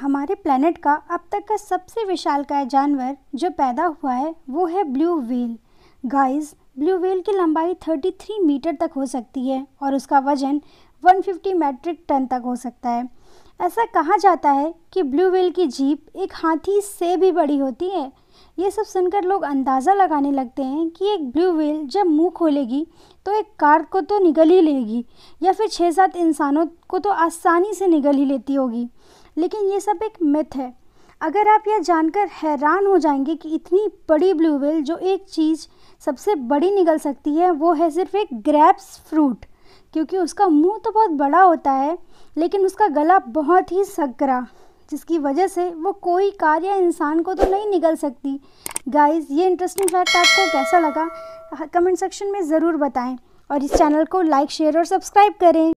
हमारे प्लानट का अब तक का सबसे विशालकाय जानवर जो पैदा हुआ है वो है blue whale guys blue whale की लंबाई 33 मीटर तक हो सकती है और उसका वजन 150 मैट्रिक टन तक हो सकता है ऐसा कहा जाता है कि ब्लू व्हेल की जीप एक हाथी से भी बड़ी होती है ये सब सुनकर लोग अंदाज़ा लगाने लगते हैं कि एक ब्लू व्हेल जब मुंह खोलेगी तो एक कार को तो निगल ही लेगी या फिर छः सात इंसानों को तो आसानी से निगल ही लेती होगी लेकिन ये सब एक मिथ है अगर आप यह जानकर हैरान हो जाएंगे कि इतनी बड़ी ब्लू वेल जो एक चीज़ सबसे बड़ी निकल सकती है वो है सिर्फ एक ग्रैप्स फ्रूट क्योंकि उसका मुंह तो बहुत बड़ा होता है लेकिन उसका गला बहुत ही सकरा जिसकी वजह से वो कोई कार या इंसान को तो नहीं निकल सकती गाइस ये इंटरेस्टिंग फैक्ट आपको कैसा लगा कमेंट सेक्शन में ज़रूर बताएं और इस चैनल को लाइक शेयर और सब्सक्राइब करें